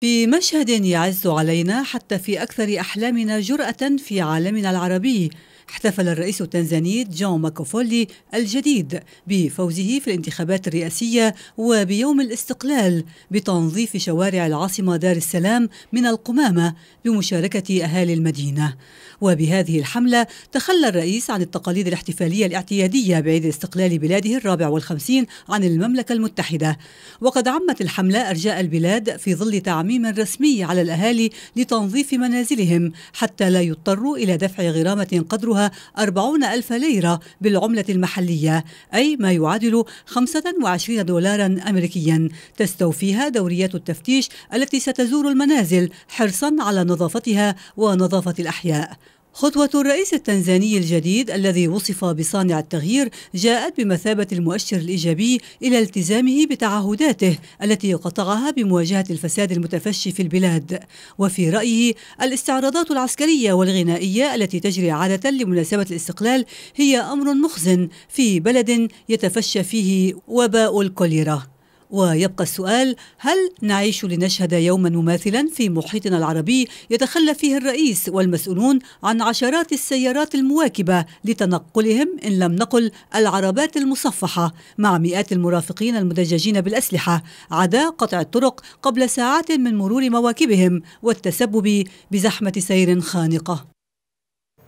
في مشهد يعز علينا حتى في اكثر احلامنا جراه في عالمنا العربي احتفل الرئيس التنزاني جون ماكوفولي الجديد بفوزه في الانتخابات الرئاسية وبيوم الاستقلال بتنظيف شوارع العاصمة دار السلام من القمامة بمشاركة أهالي المدينة وبهذه الحملة تخلى الرئيس عن التقاليد الاحتفالية الاعتيادية بعيد استقلال بلاده الرابع والخمسين عن المملكة المتحدة وقد عمت الحملة أرجاء البلاد في ظل تعميم رسمي على الأهالي لتنظيف منازلهم حتى لا يضطروا إلى دفع غرامة قدرها قيمتها 40 ألف ليرة بالعملة المحلية أي ما يعادل 25 دولارا أمريكيا تستوفيها دوريات التفتيش التي ستزور المنازل حرصا على نظافتها ونظافة الأحياء خطوة الرئيس التنزاني الجديد الذي وصف بصانع التغيير جاءت بمثابة المؤشر الإيجابي إلى التزامه بتعهداته التي قطعها بمواجهة الفساد المتفشي في البلاد وفي رأيه الاستعراضات العسكرية والغنائية التي تجري عادة لمناسبة الاستقلال هي أمر مخزن في بلد يتفشى فيه وباء الكوليرا ويبقى السؤال هل نعيش لنشهد يوما مماثلا في محيطنا العربي يتخلى فيه الرئيس والمسؤولون عن عشرات السيارات المواكبه لتنقلهم ان لم نقل العربات المصفحه مع مئات المرافقين المدججين بالاسلحه عدا قطع الطرق قبل ساعات من مرور مواكبهم والتسبب بزحمه سير خانقه